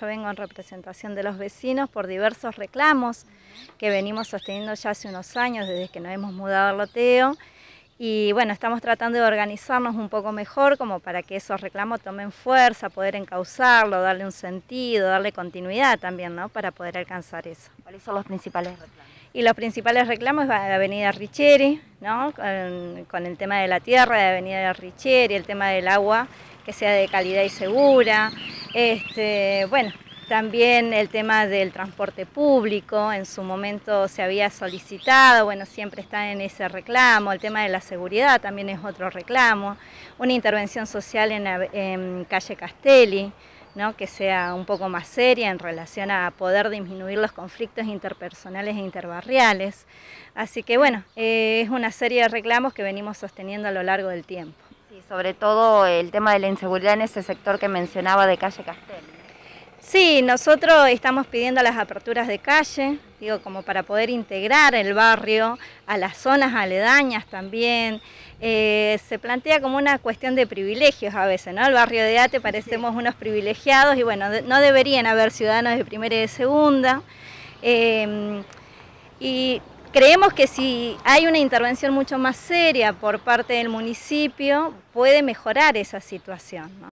Yo vengo en representación de los vecinos por diversos reclamos que venimos sosteniendo ya hace unos años desde que nos hemos mudado al loteo. Y bueno, estamos tratando de organizarnos un poco mejor como para que esos reclamos tomen fuerza, poder encauzarlo, darle un sentido, darle continuidad también, ¿no? Para poder alcanzar eso. ¿Cuáles son los principales reclamos? Y los principales reclamos van la avenida Richeri, ¿no? Con, el tema de la tierra, de avenida Richeri, el tema del agua que sea de calidad y segura, este, bueno, también el tema del transporte público, en su momento se había solicitado, bueno, siempre está en ese reclamo, el tema de la seguridad también es otro reclamo, una intervención social en, calle Castelli, ¿no? que sea un poco más seria en relación a poder disminuir los conflictos interpersonales e interbarriales. Así que bueno, eh, es una serie de reclamos que venimos sosteniendo a lo largo del tiempo. Y sobre todo el tema de la inseguridad en ese sector que mencionaba de calle Castel. Sí, nosotros estamos pidiendo las aperturas de calle, digo, como para poder integrar el barrio a las zonas aledañas también. Eh, se plantea como una cuestión de privilegios a veces, ¿no? El barrio de Ate parecemos unos privilegiados y bueno, no deberían haber ciudadanos de primera y de segunda. Eh, y Creemos que si hay una intervención mucho más seria por parte del municipio, puede mejorar esa situación.